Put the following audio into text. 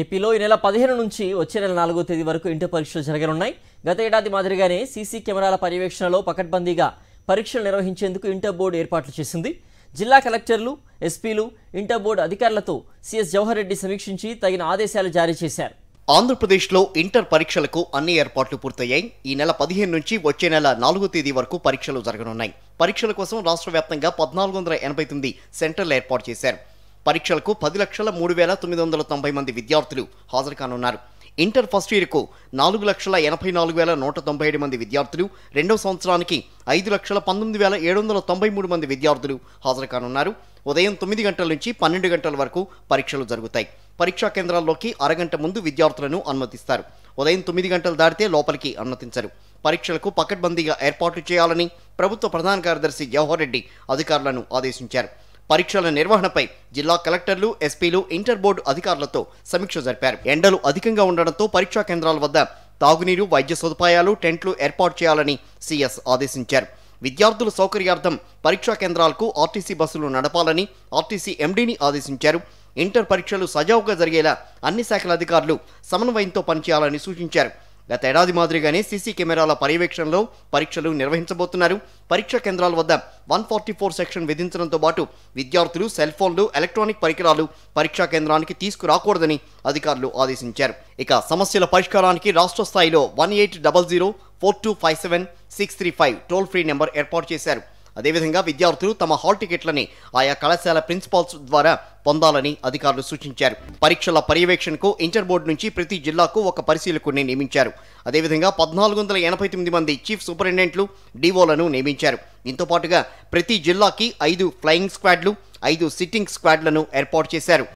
ఏపీలో ఈ నెల పదిహేను నుంచి వచ్చే నెల నాలుగో తేదీ వరకు ఇంటర్ పరీక్షలు జరగనున్నాయి గత ఏడాది మాదిరిగానే సీసీ కెమెరాల పర్యవేక్షణలో పకడ్బందీగా పరీక్షలు నిర్వహించేందుకు ఇంటర్ బోర్డు ఏర్పాట్లు చేసింది జిల్లా కలెక్టర్లు ఎస్పీలు ఇంటర్ బోర్డు అధికారులతో సీఎస్ జవహర్ రెడ్డి సమీక్షించి తగిన ఆదేశాలు జారీ చేశారు ఆంధ్రప్రదేశ్లో ఇంటర్ పరీక్షలకు అన్ని ఏర్పాట్లు పూర్తయ్యాయి ఈ నెల పదిహేను నుంచి వచ్చే నెల నాలుగో తేదీ వరకు పరీక్షలు జరగనున్నాయి పరీక్షల కోసం రాష్ట్ర వ్యాప్తంగా పద్నాలుగు వందల ఎనభై తొమ్మిది సెంటర్లు ఏర్పాటు చేశారు పరీక్షలకు పది లక్షల మూడు వేల తొమ్మిది వందల తొంభై మంది విద్యార్థులు హాజరు కానున్నారు ఇంటర్ ఫస్ట్ ఇయర్కు నాలుగు లక్షల ఎనభై నాలుగు వేల నూట తొంభై ఏడు మంది విద్యార్థులు రెండవ సంవత్సరానికి ఐదు లక్షల పంతొమ్మిది వేల ఏడు వందల తొంభై మూడు మంది విద్యార్థులు హాజరు కానున్నారు ఉదయం తొమ్మిది గంటల నుంచి పన్నెండు గంటల వరకు పరీక్షలు జరుగుతాయి పరీక్షా కేంద్రాల్లోకి అరగంట ముందు విద్యార్థులను అనుమతిస్తారు ఉదయం తొమ్మిది గంటలు దాటితే లోపలికి అనుమతించరు పరీక్షలకు పకడ్బందీగా ఏర్పాట్లు చేయాలని ప్రభుత్వ ప్రధాన కార్యదర్శి జవహర్ రెడ్డి అధికారులను ఆదేశించారు పరీక్షల నిర్వహణపై జిల్లా కలెక్టర్లు ఎస్పీలు ఇంటర్ బోర్డు అధికారులతో సమీక్ష జరిపారు ఎండలు అధికంగా ఉండడంతో పరీక్షా కేంద్రాల వద్ద తాగునీరు వైద్య సదుపాయాలు టెంట్లు ఏర్పాటు చేయాలని సీఎస్ ఆదేశించారు విద్యార్థుల సౌకర్యార్థం పరీక్షా కేంద్రాలకు ఆర్టీసీ బస్సులు నడపాలని ఆర్టీసీ ఎండీని ఆదేశించారు ఇంటర్ పరీక్షలు సజావుగా జరిగేలా అన్ని శాఖల అధికారులు సమన్వయంతో పనిచేయాలని సూచించారు గత ఏడాది మాదిరిగానే సీసీ కెమెరాల పర్యవేక్షణలో పరీక్షలు నిర్వహించబోతున్నారు పరీక్ష కేంద్రాల వద్ద వన్ ఫార్టీ ఫోర్ సెక్షన్ విధించడంతో పాటు విద్యార్థులు సెల్ ఫోన్లు ఎలక్ట్రానిక్ పరికరాలు పరీక్షా కేంద్రానికి తీసుకురాకూడదని అధికారులు ఆదేశించారు ఇక సమస్యల పరిష్కారానికి రాష్ట్ర స్థాయిలో one eight double zero four two five seven six three five toll free number ఏర్పాటు చేశారు అదేవిధంగా విద్యార్థులు తమ హాల్ టికెట్లని ఆయా కళాశాల ప్రిన్సిపాల్స్ ద్వారా పొందాలని అధికారులు సూచించారు పరీక్షల పర్యవేక్షణకు ఇంటర్ బోర్డు నుంచి ప్రతి జిల్లాకు ఒక పరిశీలకుడిని నియమించారు అదేవిధంగా పద్నాలుగు వందల ఎనభై తొమ్మిది మంది చీఫ్ సూపరింటెండెంట్లు డీఓలను నియమించారు దీంతో పాటుగా ప్రతి జిల్లాకి ఐదు ఫ్లయింగ్ స్క్వాడ్లు ఐదు సిట్టింగ్ స్క్వాడ్లను ఏర్పాటు చేశారు